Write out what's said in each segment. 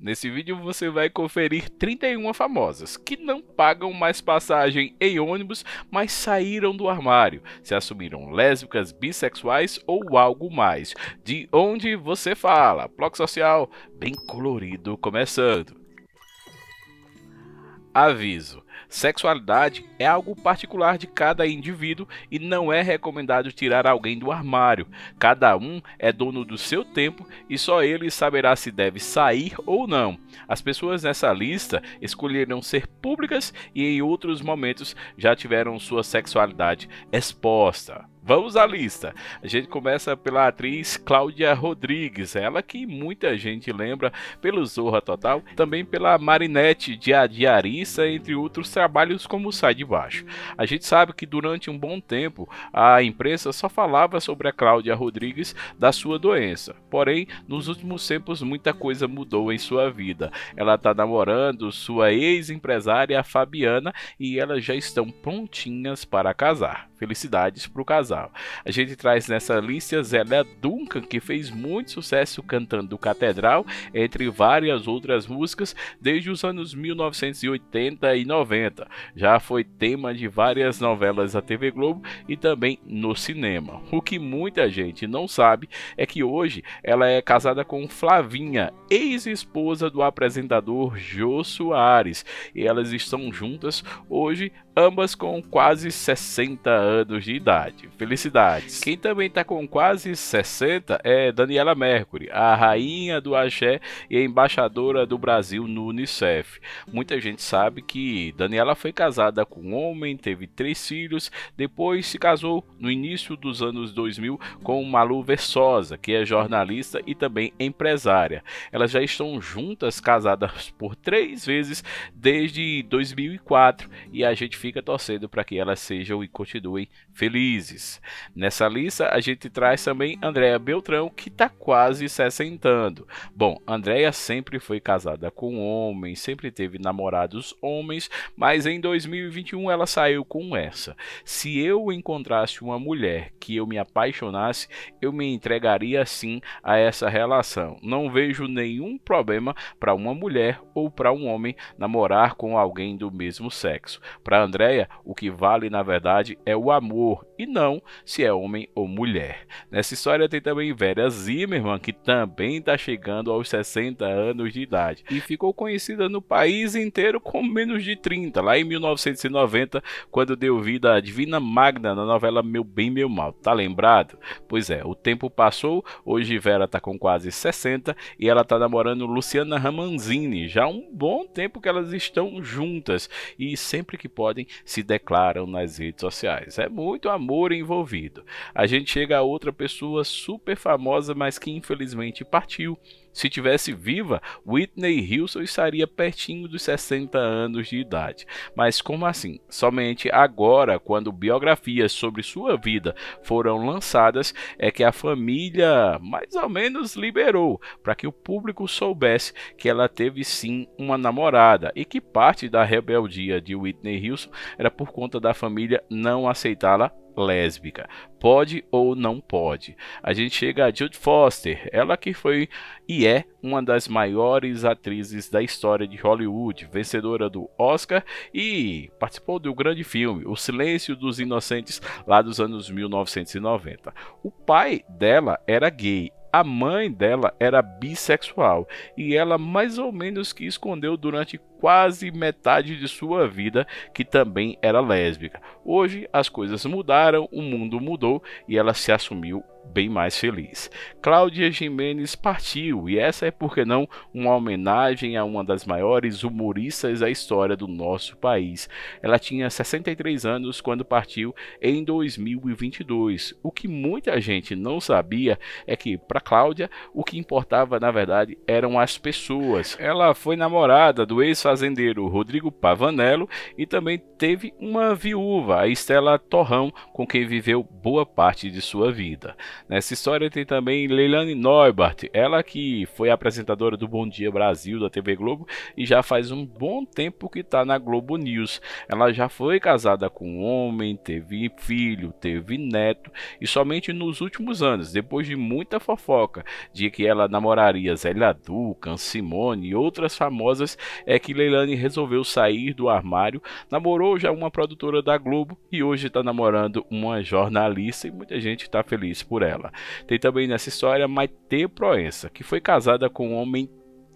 Nesse vídeo você vai conferir 31 famosas que não pagam mais passagem em ônibus, mas saíram do armário, se assumiram lésbicas, bissexuais ou algo mais. De onde você fala? Bloco Social bem colorido começando. Aviso: sexualidade é algo particular de cada indivíduo e não é recomendado tirar alguém do armário. Cada um é dono do seu tempo e só ele saberá se deve sair ou não. As pessoas nessa lista escolheram ser públicas e em outros momentos já tiveram sua sexualidade exposta. Vamos à lista. A gente começa pela atriz Cláudia Rodrigues, ela que muita gente lembra pelo Zorra Total, também pela Marinette de A Diarista, entre outros trabalhos como Sai de Baixo. A gente sabe que durante um bom tempo a imprensa só falava sobre a Cláudia Rodrigues da sua doença. Porém, nos últimos tempos muita coisa mudou em sua vida. Ela está namorando sua ex-empresária Fabiana e elas já estão prontinhas para casar. Felicidades para o casal. A gente traz nessa lista Zélia Duncan, que fez muito sucesso cantando Catedral, entre várias outras músicas, desde os anos 1980 e 90. Já foi tema de várias novelas da TV Globo e também no cinema. O que muita gente não sabe é que hoje ela é casada com Flavinha, ex-esposa do apresentador Jô Soares, e elas estão juntas hoje, ambas com quase 60 anos de idade. Felicidades. Quem também tá com quase 60 é Daniela Mercury, a rainha do axé e embaixadora do Brasil no Unicef. Muita gente sabe que Daniela foi casada com um homem, teve três filhos, depois se casou no início dos anos 2000 com Malu Versosa, que é jornalista e também empresária. Elas já estão juntas, casadas por três vezes desde 2004 e a gente fica torcendo para que elas sejam e continuem felizes. Nessa lista, a gente traz também Andréa Beltrão, que está quase 60. Bom, Andréa sempre foi casada com homens, sempre teve namorados homens, mas em 2021 ela saiu com essa. Se eu encontrasse uma mulher que eu me apaixonasse, eu me entregaria sim a essa relação. Não vejo nenhum problema para uma mulher ou para um homem namorar com alguém do mesmo sexo. Para Andréia, o que vale na verdade é o amor e não se é homem ou mulher. Nessa história tem também Vera Zimmerman, que também está chegando aos 60 anos de idade e ficou conhecida no país inteiro com menos de 30, lá em 1990, quando deu vida à Divina Magna na novela Meu Bem, Meu Mal. Tá lembrado? Pois é, o tempo passou, hoje Vera está com quase 60 e ela está namorando Luciana Ramanzini. Já há um bom tempo que elas estão juntas e sempre que podem se declaram nas redes sociais. É muito amor em envolvido. A gente chega a outra pessoa super famosa, mas que infelizmente partiu. Se tivesse viva, Whitney Houston estaria pertinho dos 60 anos de idade. Mas como assim? Somente agora, quando biografias sobre sua vida foram lançadas, é que a família mais ou menos liberou para que o público soubesse que ela teve sim uma namorada e que parte da rebeldia de Whitney Houston era por conta da família não aceitá-la lésbica. Pode ou não pode. A gente chega a Jude Foster, ela que foi e é uma das maiores atrizes da história de Hollywood, vencedora do Oscar e participou do grande filme O Silêncio dos Inocentes lá dos anos 1990. O pai dela era gay a mãe dela era bissexual e ela mais ou menos que escondeu durante quase metade de sua vida, que também era lésbica. Hoje as coisas mudaram, o mundo mudou e ela se assumiu bem mais feliz. Cláudia Jimenez partiu e essa é porque não uma homenagem a uma das maiores humoristas da história do nosso país. Ela tinha 63 anos quando partiu em 2022. O que muita gente não sabia é que para Cláudia o que importava na verdade eram as pessoas. Ela foi namorada do ex fazendeiro Rodrigo Pavanello e também teve uma viúva, a Estela Torrão, com quem viveu boa parte de sua vida. Nessa história tem também Leilani Neubart, ela que foi apresentadora do Bom Dia Brasil da TV Globo e já faz um bom tempo que está na Globo News. Ela já foi casada com um homem, teve filho, teve neto e somente nos últimos anos, depois de muita fofoca de que ela namoraria Zélia Ducan, Simone e outras famosas, é que Leilani resolveu sair do armário, namorou já uma produtora da Globo e hoje está namorando uma jornalista e muita gente está feliz por ela. Tem também nessa história Maite Proença, que foi casada com um homem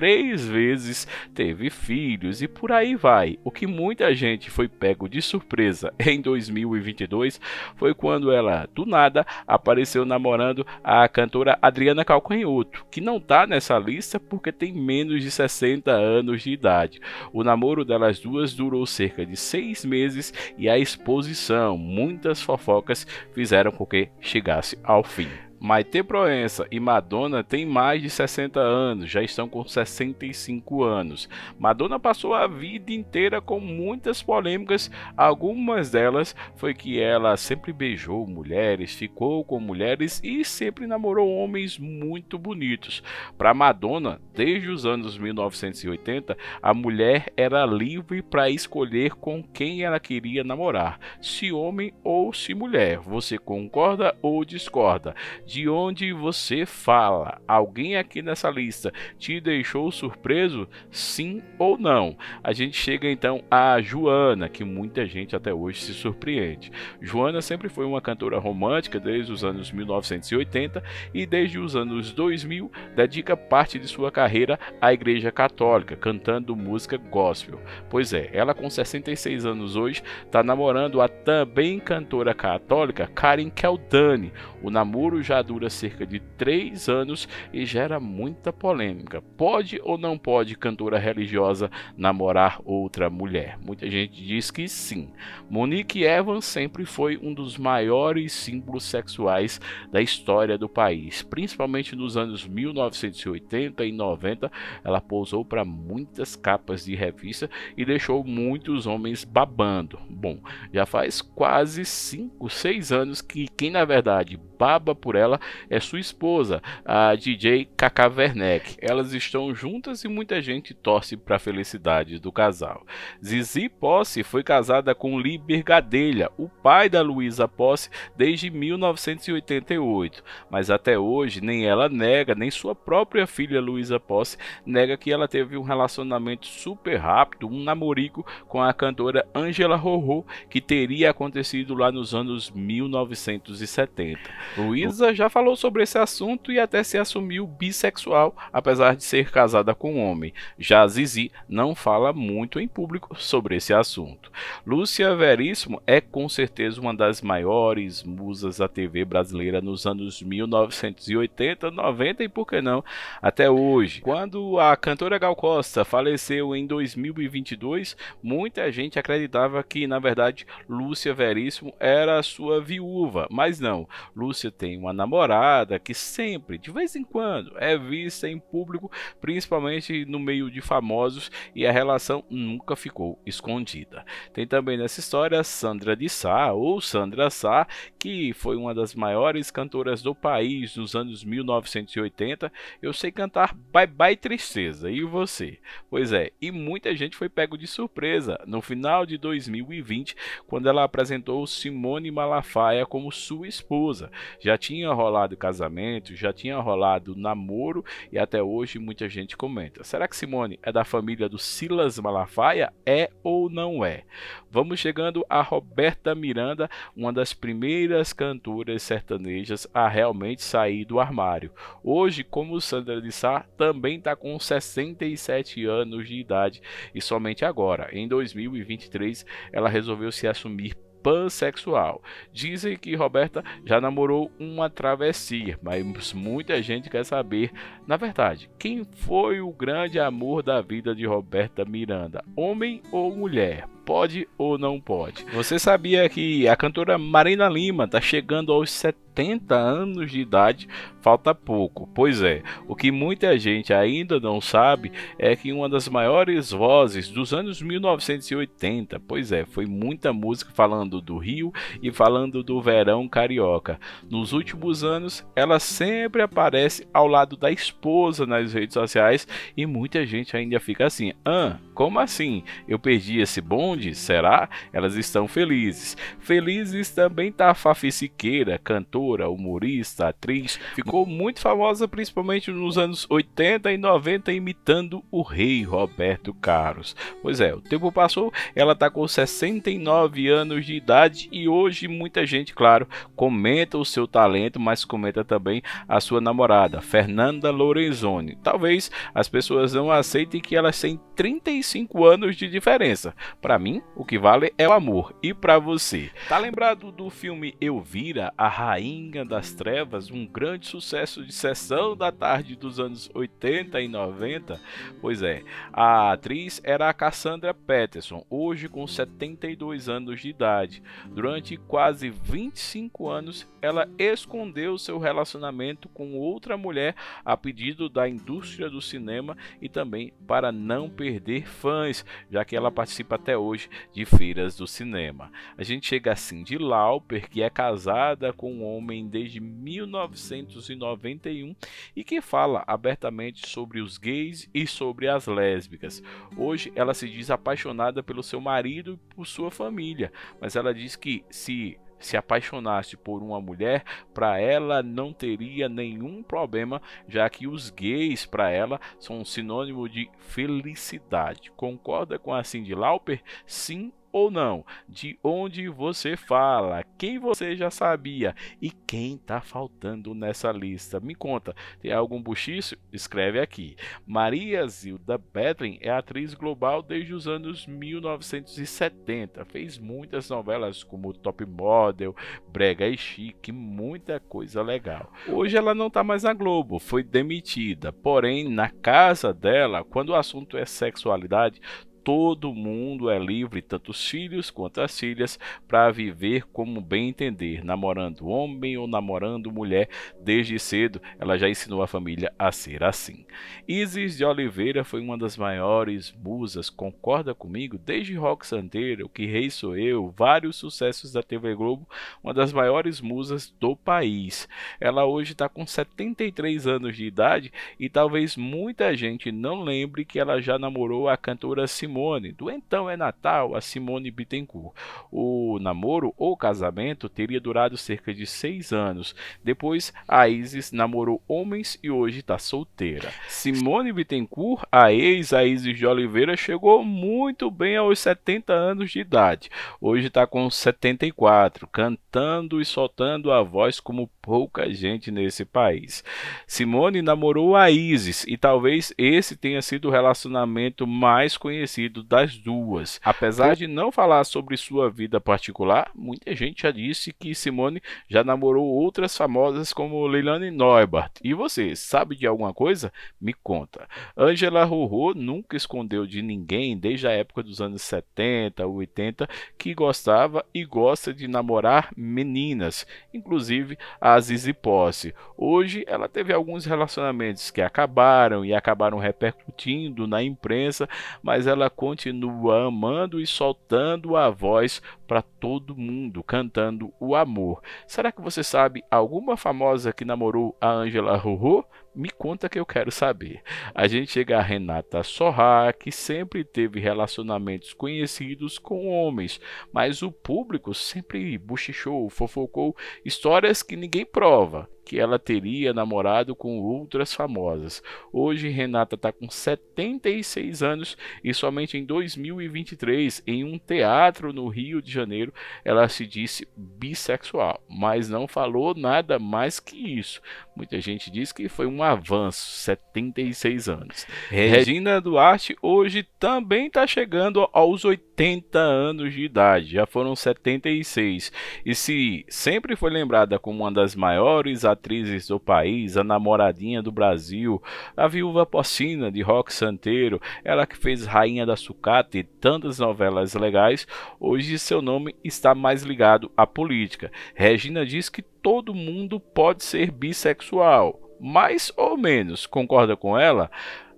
três vezes teve filhos e por aí vai. O que muita gente foi pego de surpresa em 2022 foi quando ela, do nada, apareceu namorando a cantora Adriana Calcanhoto, que não tá nessa lista porque tem menos de 60 anos de idade. O namoro delas duas durou cerca de seis meses e a exposição, muitas fofocas, fizeram com que chegasse ao fim. Maite Proença e Madonna têm mais de 60 anos, já estão com 65 anos. Madonna passou a vida inteira com muitas polêmicas, algumas delas foi que ela sempre beijou mulheres, ficou com mulheres e sempre namorou homens muito bonitos. Para Madonna, desde os anos 1980, a mulher era livre para escolher com quem ela queria namorar, se homem ou se mulher. Você concorda ou discorda? de onde você fala. Alguém aqui nessa lista te deixou surpreso? Sim ou não? A gente chega então a Joana, que muita gente até hoje se surpreende. Joana sempre foi uma cantora romântica desde os anos 1980 e desde os anos 2000 dedica parte de sua carreira à Igreja Católica, cantando música gospel. Pois é, ela com 66 anos hoje está namorando a também cantora católica Karen Keldani. O namoro já já dura cerca de três anos e gera muita polêmica. Pode ou não pode cantora religiosa namorar outra mulher? Muita gente diz que sim. Monique Evans sempre foi um dos maiores símbolos sexuais da história do país, principalmente nos anos 1980 e 90. Ela pousou para muitas capas de revista e deixou muitos homens babando. Bom, já faz quase cinco, seis anos que quem na verdade baba por ela é sua esposa, a DJ Kaka Werneck. Elas estão juntas e muita gente torce para a felicidade do casal. Zizi Posse foi casada com Lee Bergadelha, o pai da Luísa Posse, desde 1988, mas até hoje nem ela nega, nem sua própria filha Luísa Posse nega que ela teve um relacionamento super rápido, um namorico com a cantora Angela Rorô, que teria acontecido lá nos anos 1970. Luísa já falou sobre esse assunto e até se assumiu bissexual, apesar de ser casada com um homem. Já Zizi não fala muito em público sobre esse assunto. Lúcia Veríssimo é com certeza uma das maiores musas da TV brasileira nos anos 1980, 90 e por que não até hoje. Quando a cantora Gal Costa faleceu em 2022, muita gente acreditava que na verdade Lúcia Veríssimo era sua viúva, mas não. Lúcia Lúcia tem uma namorada que sempre, de vez em quando, é vista em público, principalmente no meio de famosos, e a relação nunca ficou escondida. Tem também nessa história Sandra de Sá ou Sandra Sá, que foi uma das maiores cantoras do país nos anos 1980, eu sei cantar Bye Bye Tristeza. E você? Pois é, e muita gente foi pego de surpresa no final de 2020, quando ela apresentou Simone Malafaia como sua esposa. Já tinha rolado casamento, já tinha rolado namoro e até hoje muita gente comenta. Será que Simone é da família do Silas Malafaia? É ou não é? Vamos chegando a Roberta Miranda, uma das primeiras primeiras cantoras sertanejas a realmente sair do armário. Hoje, como Sandra de Sá também está com 67 anos de idade e somente agora, em 2023, ela resolveu se assumir pansexual. Dizem que Roberta já namorou uma travessia, mas muita gente quer saber, na verdade, quem foi o grande amor da vida de Roberta Miranda, homem ou mulher? pode ou não pode. Você sabia que a cantora Marina Lima está chegando aos 70 70 anos de idade falta pouco. Pois é, o que muita gente ainda não sabe é que uma das maiores vozes dos anos 1980, pois é, foi muita música falando do Rio e falando do verão carioca. Nos últimos anos, ela sempre aparece ao lado da esposa nas redes sociais e muita gente ainda fica assim: "Ah, como assim? Eu perdi esse bonde? Será?" Elas estão felizes. Felizes também tá a Fafi Siqueira, cantora cantora, humorista, atriz. Ficou muito famosa principalmente nos anos 80 e 90 imitando o rei Roberto Carlos. Pois é, o tempo passou, ela está com 69 anos de idade e hoje muita gente, claro, comenta o seu talento, mas comenta também a sua namorada, Fernanda Lorenzoni. Talvez as pessoas não aceitem que elas têm 35 anos de diferença. Para mim, o que vale é o amor e para você. Tá lembrado do filme Elvira, a rainha Rainha das Trevas, um grande sucesso de sessão da tarde dos anos 80 e 90. Pois é, a atriz era a Cassandra Peterson, hoje com 72 anos de idade. Durante quase 25 anos, ela escondeu seu relacionamento com outra mulher a pedido da indústria do cinema e também para não perder fãs, já que ela participa até hoje de feiras do cinema. A gente chega assim de Lauper, que é casada com um homem homem desde 1991 e que fala abertamente sobre os gays e sobre as lésbicas. Hoje ela se diz apaixonada pelo seu marido e por sua família, mas ela diz que se se apaixonasse por uma mulher, para ela não teria nenhum problema, já que os gays para ela são um sinônimo de felicidade. Concorda com a Cindy Lauper? Sim ou não, de onde você fala, quem você já sabia e quem tá faltando nessa lista. Me conta, tem algum buchiço? Escreve aqui. Maria Zilda Bedlin é atriz global desde os anos 1970. Fez muitas novelas como Top Model, Brega e Chique, muita coisa legal. Hoje ela não tá mais na Globo, foi demitida. Porém, na casa dela, quando o assunto é sexualidade, todo mundo é livre, tanto os filhos quanto as filhas, para viver como bem entender, namorando homem ou namorando mulher. Desde cedo, ela já ensinou a família a ser assim. Isis de Oliveira foi uma das maiores musas, concorda comigo? Desde Rock Santeiro, Que Rei Sou Eu, vários sucessos da TV Globo, uma das maiores musas do país. Ela hoje está com 73 anos de idade e talvez muita gente não lembre que ela já namorou a cantora Simone Simone, do então é Natal a Simone Bittencourt. O namoro ou casamento teria durado cerca de seis anos. Depois, a Isis namorou homens e hoje está solteira. Simone Bittencourt, a ex a Isis de Oliveira, chegou muito bem aos 70 anos de idade. Hoje está com 74, cantando e soltando a voz como pouca gente nesse país. Simone namorou a Isis e talvez esse tenha sido o relacionamento mais conhecido das duas. Apesar de não falar sobre sua vida particular, muita gente já disse que Simone já namorou outras famosas como Leilani Neubart. E você, sabe de alguma coisa? Me conta. Angela Rorô nunca escondeu de ninguém desde a época dos anos 70, 80 que gostava e gosta de namorar meninas, inclusive a fases e posse. Hoje ela teve alguns relacionamentos que acabaram e acabaram repercutindo na imprensa, mas ela continua amando e soltando a voz para todo mundo, cantando o amor. Será que você sabe alguma famosa que namorou a Angela Rorô? me conta que eu quero saber. A gente chega a Renata Sorra, que sempre teve relacionamentos conhecidos com homens, mas o público sempre bochichou, fofocou histórias que ninguém prova que ela teria namorado com outras famosas. Hoje, Renata está com 76 anos e somente em 2023, em um teatro no Rio de Janeiro, ela se disse bissexual, mas não falou nada mais que isso. Muita gente diz que foi um avanço, 76 anos. Regina Duarte hoje também está chegando aos 80 anos de idade, já foram 76. E se sempre foi lembrada como uma das maiores atrizes do país, a namoradinha do Brasil, a viúva porcina de Rock Santeiro, ela que fez Rainha da Sucata e tantas novelas legais, hoje seu nome está mais ligado à política. Regina diz que todo mundo pode ser bissexual, mais ou menos, concorda com ela?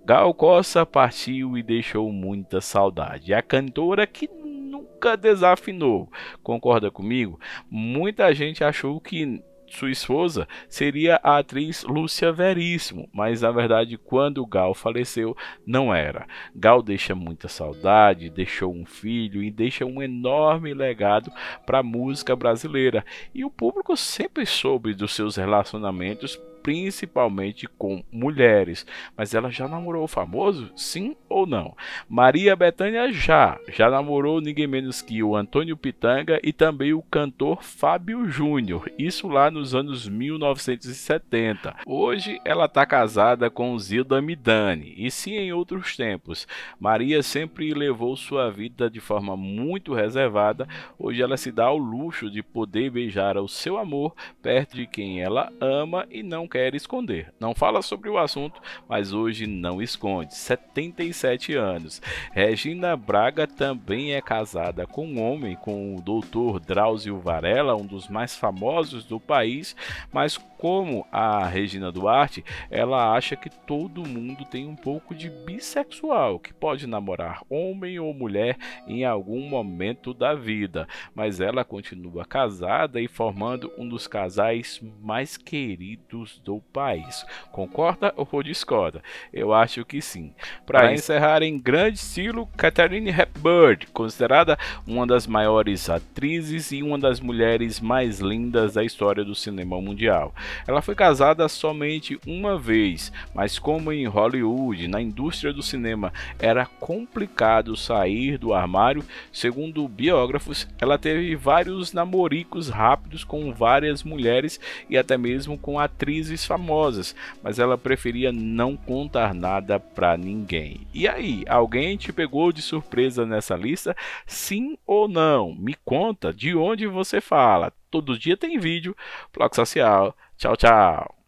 Gal Costa partiu e deixou muita saudade. A cantora que nunca desafinou, concorda comigo? Muita gente achou que sua esposa seria a atriz Lúcia Veríssimo, mas na verdade, quando Gal faleceu, não era. Gal deixa muita saudade, deixou um filho e deixa um enorme legado para a música brasileira. E o público sempre soube dos seus relacionamentos principalmente com mulheres. Mas ela já namorou o famoso? Sim ou não? Maria Bethânia já. Já namorou ninguém menos que o Antônio Pitanga e também o cantor Fábio Júnior. Isso lá nos anos 1970. Hoje ela está casada com Zilda Midani. E sim, em outros tempos. Maria sempre levou sua vida de forma muito reservada. Hoje ela se dá ao luxo de poder beijar o seu amor perto de quem ela ama e não quer esconder. Não fala sobre o assunto, mas hoje não esconde. 77 anos. Regina Braga também é casada com um homem, com o doutor Drauzio Varela, um dos mais famosos do país, mas como a Regina Duarte, ela acha que todo mundo tem um pouco de bissexual, que pode namorar homem ou mulher em algum momento da vida, mas ela continua casada e formando um dos casais mais queridos do país. Concorda ou discorda? Eu acho que sim. Para encerrar em grande estilo, Catherine Hepburn, considerada uma das maiores atrizes e uma das mulheres mais lindas da história do cinema mundial. Ela foi casada somente uma vez, mas como em Hollywood, na indústria do cinema, era complicado sair do armário, segundo biógrafos, ela teve vários namoricos rápidos com várias mulheres e até mesmo com atrizes famosas, mas ela preferia não contar nada para ninguém. E aí, alguém te pegou de surpresa nessa lista? Sim ou não? Me conta de onde você fala. Todo dia tem vídeo, Bloco social. Tchau, tchau.